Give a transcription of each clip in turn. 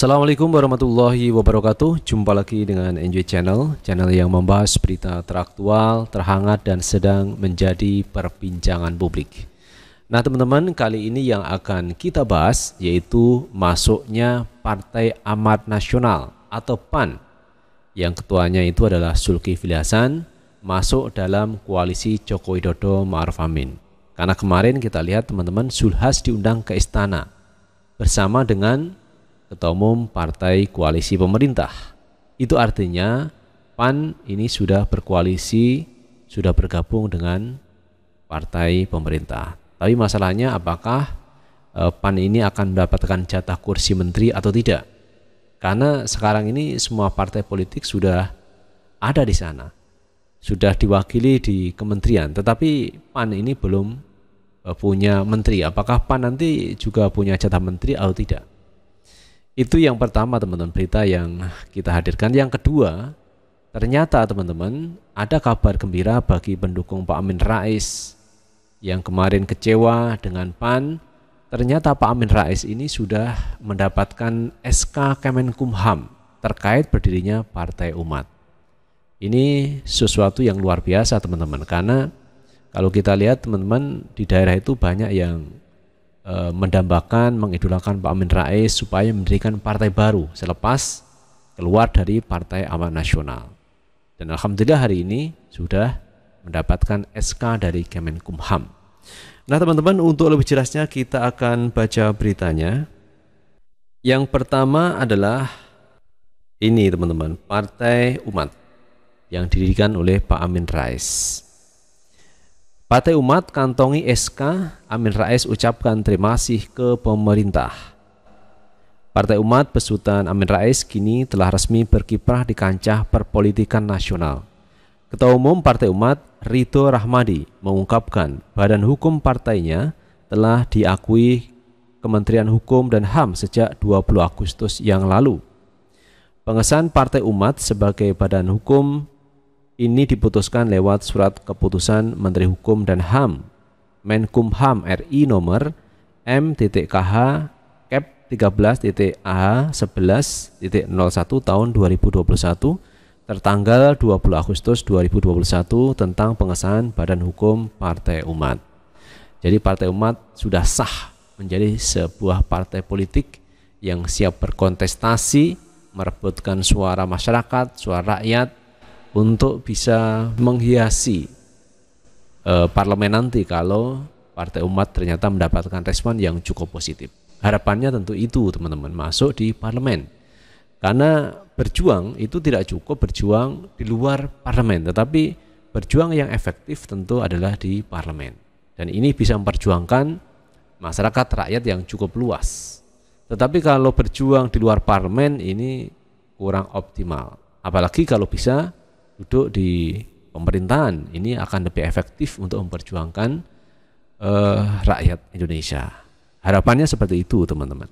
Assalamualaikum warahmatullahi wabarakatuh Jumpa lagi dengan Enjoy Channel Channel yang membahas berita teraktual, terhangat dan sedang menjadi perbincangan publik Nah teman-teman kali ini yang akan kita bahas Yaitu masuknya Partai Amat Nasional atau PAN Yang ketuanya itu adalah Zulkifli Hasan Masuk dalam koalisi Joko widodo Ma'ruf Amin Karena kemarin kita lihat teman-teman Zulhas diundang ke istana Bersama dengan Ketua Umum Partai Koalisi Pemerintah. Itu artinya PAN ini sudah berkoalisi, sudah bergabung dengan partai pemerintah. Tapi masalahnya apakah e, PAN ini akan mendapatkan jatah kursi menteri atau tidak? Karena sekarang ini semua partai politik sudah ada di sana. Sudah diwakili di kementerian, tetapi PAN ini belum e, punya menteri. Apakah PAN nanti juga punya jatah menteri atau tidak? Itu yang pertama teman-teman berita yang kita hadirkan. Yang kedua, ternyata teman-teman ada kabar gembira bagi pendukung Pak Amin Rais yang kemarin kecewa dengan PAN. Ternyata Pak Amin Rais ini sudah mendapatkan SK Kemenkumham terkait berdirinya Partai Umat. Ini sesuatu yang luar biasa teman-teman karena kalau kita lihat teman-teman di daerah itu banyak yang e, mendambakan, mengidolakan Pak Amin Rais supaya mendirikan partai baru selepas keluar dari Partai Amat Nasional. Dan alhamdulillah hari ini sudah mendapatkan SK dari Kemenkumham. Nah, teman-teman, untuk lebih jelasnya kita akan baca beritanya. Yang pertama adalah ini, teman-teman, Partai Umat yang didirikan oleh Pak Amin Rais. Partai Umat kantongi SK, Amin Rais ucapkan terima kasih ke pemerintah. Partai Umat Pesutan Amin Rais kini telah resmi berkiprah di kancah perpolitikan nasional. Ketua Umum Partai Umat Rito Rahmadi mengungkapkan badan hukum partainya telah diakui Kementerian Hukum dan HAM sejak 20 Agustus yang lalu. Pengesahan Partai Umat sebagai badan hukum ini diputuskan lewat surat keputusan Menteri Hukum dan HAM Menkumham RI nomor M.KH Kep 13.AH 11.01 tahun 2021 tertanggal 20 Agustus 2021 tentang pengesahan Badan Hukum Partai Umat. Jadi Partai Umat sudah sah menjadi sebuah partai politik yang siap berkontestasi, merebutkan suara masyarakat, suara rakyat untuk bisa menghiasi eh, parlemen nanti kalau Partai Umat ternyata mendapatkan respon yang cukup positif. Harapannya tentu itu teman-teman masuk di parlemen. Karena berjuang itu tidak cukup berjuang di luar parlemen, tetapi berjuang yang efektif tentu adalah di parlemen. Dan ini bisa memperjuangkan masyarakat rakyat yang cukup luas. Tetapi kalau berjuang di luar parlemen ini kurang optimal. Apalagi kalau bisa duduk di pemerintahan ini akan lebih efektif untuk memperjuangkan uh, rakyat Indonesia. Harapannya seperti itu, teman-teman.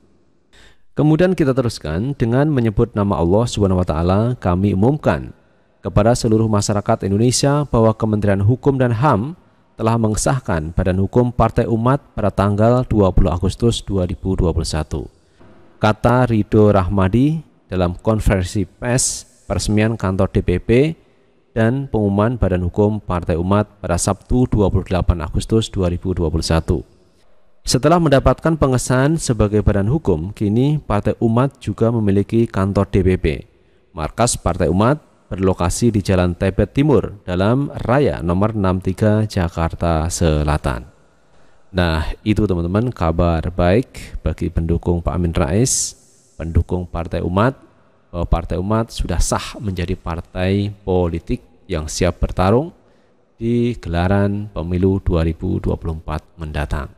Kemudian kita teruskan dengan menyebut nama Allah Subhanahu wa taala, kami umumkan kepada seluruh masyarakat Indonesia bahwa Kementerian Hukum dan HAM telah mengesahkan Badan Hukum Partai Umat pada tanggal 20 Agustus 2021. Kata Rido Rahmadi dalam konversi pers peresmian kantor DPP dan pengumuman Badan Hukum Partai Umat pada Sabtu 28 Agustus 2021. Setelah mendapatkan pengesahan sebagai badan hukum, kini Partai Umat juga memiliki kantor DPP. Markas Partai Umat berlokasi di Jalan Tebet Timur dalam Raya nomor 63 Jakarta Selatan. Nah, itu teman-teman kabar baik bagi pendukung Pak Amin Rais, pendukung Partai Umat, bahwa Partai Umat sudah sah menjadi partai politik yang siap bertarung di gelaran pemilu 2024 mendatang.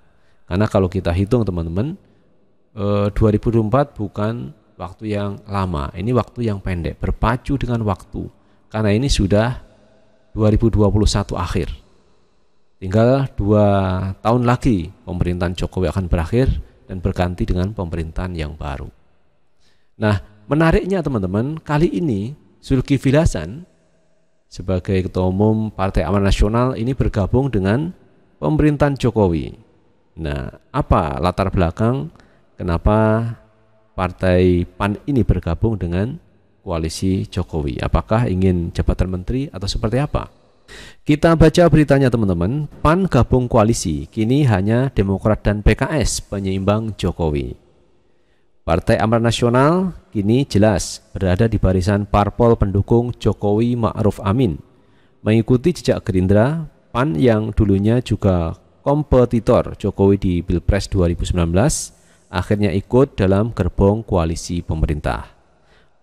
Karena kalau kita hitung teman-teman, 2024 eh, bukan waktu yang lama, ini waktu yang pendek, berpacu dengan waktu. Karena ini sudah 2021 akhir. Tinggal dua tahun lagi pemerintahan Jokowi akan berakhir dan berganti dengan pemerintahan yang baru. Nah, menariknya teman-teman, kali ini Zulkifli Hasan sebagai Ketua Umum Partai Amanat Nasional ini bergabung dengan pemerintahan Jokowi. Nah, apa latar belakang kenapa Partai PAN ini bergabung dengan koalisi Jokowi? Apakah ingin jabatan menteri atau seperti apa? Kita baca beritanya teman-teman, PAN gabung koalisi, kini hanya Demokrat dan PKS penyeimbang Jokowi. Partai Amran Nasional kini jelas berada di barisan parpol pendukung Jokowi Ma'ruf Amin. Mengikuti jejak Gerindra, PAN yang dulunya juga kompetitor Jokowi di Pilpres 2019 akhirnya ikut dalam gerbong koalisi pemerintah.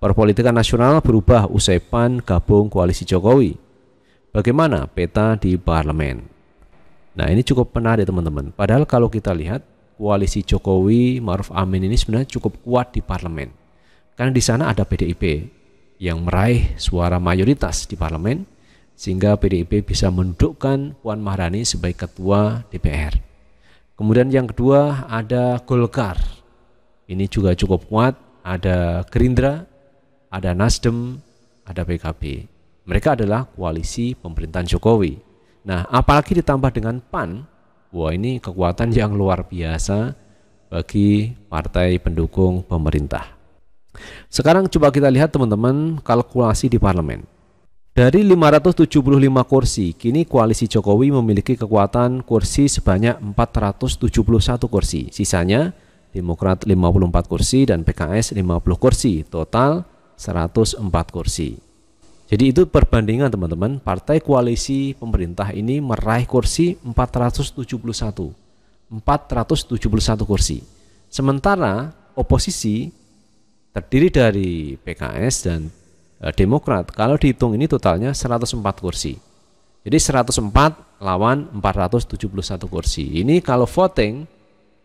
Perpolitikan nasional berubah usai PAN gabung koalisi Jokowi. Bagaimana peta di parlemen? Nah ini cukup menarik teman-teman. Padahal kalau kita lihat koalisi Jokowi Maruf Amin ini sebenarnya cukup kuat di parlemen. Karena di sana ada PDIP yang meraih suara mayoritas di parlemen sehingga PDIP bisa mendudukkan Puan Maharani sebagai ketua DPR. Kemudian yang kedua ada Golkar. Ini juga cukup kuat, ada Gerindra, ada Nasdem, ada PKB. Mereka adalah koalisi pemerintahan Jokowi. Nah, apalagi ditambah dengan PAN, Wah ini kekuatan yang luar biasa bagi partai pendukung pemerintah. Sekarang coba kita lihat teman-teman kalkulasi di parlemen. Dari 575 kursi, kini koalisi Jokowi memiliki kekuatan kursi sebanyak 471 kursi. Sisanya Demokrat 54 kursi dan PKS 50 kursi, total 104 kursi. Jadi itu perbandingan teman-teman, partai koalisi pemerintah ini meraih kursi 471. 471 kursi. Sementara oposisi terdiri dari PKS dan eh, Demokrat. Kalau dihitung ini totalnya 104 kursi. Jadi 104 lawan 471 kursi. Ini kalau voting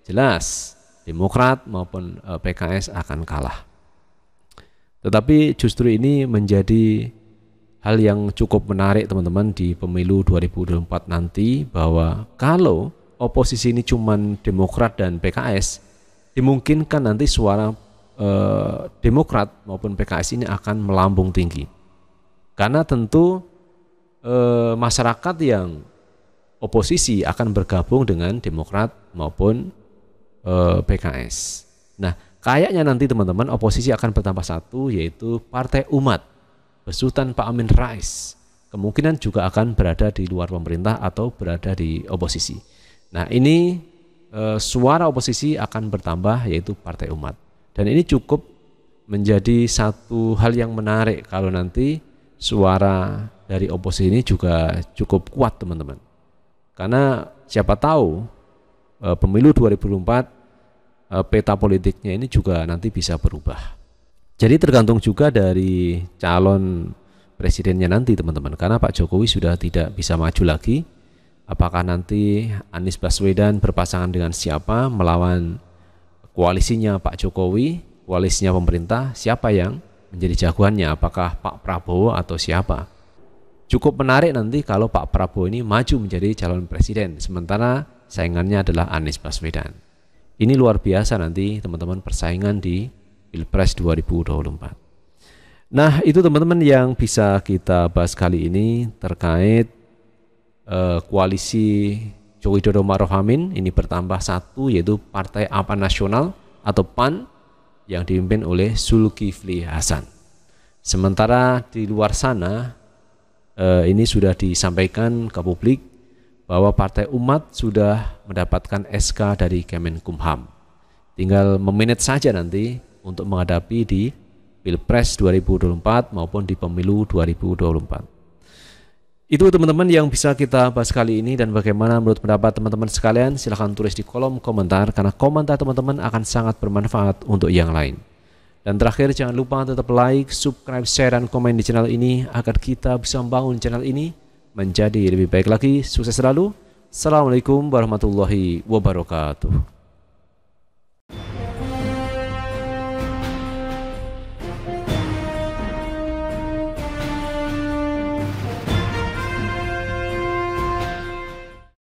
jelas Demokrat maupun eh, PKS akan kalah. Tetapi justru ini menjadi hal yang cukup menarik teman-teman di pemilu 2024 nanti bahwa kalau oposisi ini cuma Demokrat dan PKS dimungkinkan nanti suara eh, Demokrat maupun PKS ini akan melambung tinggi karena tentu eh, masyarakat yang oposisi akan bergabung dengan Demokrat maupun eh, PKS. Nah, kayaknya nanti teman-teman oposisi akan bertambah satu yaitu Partai Umat Besutan Pak Amin Rais kemungkinan juga akan berada di luar pemerintah atau berada di oposisi. Nah ini e, suara oposisi akan bertambah yaitu Partai Umat. Dan ini cukup menjadi satu hal yang menarik kalau nanti suara dari oposisi ini juga cukup kuat teman-teman. Karena siapa tahu e, pemilu 2004 e, eh, peta politiknya ini juga nanti bisa berubah. Jadi tergantung juga dari calon presidennya nanti teman-teman. Karena Pak Jokowi sudah tidak bisa maju lagi. Apakah nanti Anies Baswedan berpasangan dengan siapa melawan koalisinya Pak Jokowi, koalisinya pemerintah, siapa yang menjadi jagoannya? Apakah Pak Prabowo atau siapa? Cukup menarik nanti kalau Pak Prabowo ini maju menjadi calon presiden, sementara saingannya adalah Anies Baswedan. Ini luar biasa nanti teman-teman persaingan di Pilpres 2024. Nah, itu teman-teman yang bisa kita bahas kali ini terkait uh, koalisi Jokowi Dodo Maruf Amin ini bertambah satu yaitu Partai Apa Nasional atau PAN yang dipimpin oleh Zulkifli Hasan. Sementara di luar sana eh, ini sudah disampaikan ke publik bahwa Partai Umat sudah mendapatkan SK dari Kemenkumham. Tinggal meminit saja nanti untuk menghadapi di Pilpres 2024 maupun di Pemilu 2024. Itu teman-teman yang bisa kita bahas kali ini dan bagaimana menurut pendapat teman-teman sekalian silahkan tulis di kolom komentar karena komentar teman-teman akan sangat bermanfaat untuk yang lain. Dan terakhir jangan lupa tetap like, subscribe, share, dan komen di channel ini agar kita bisa membangun channel ini menjadi lebih baik lagi. Sukses selalu. Assalamualaikum warahmatullahi wabarakatuh.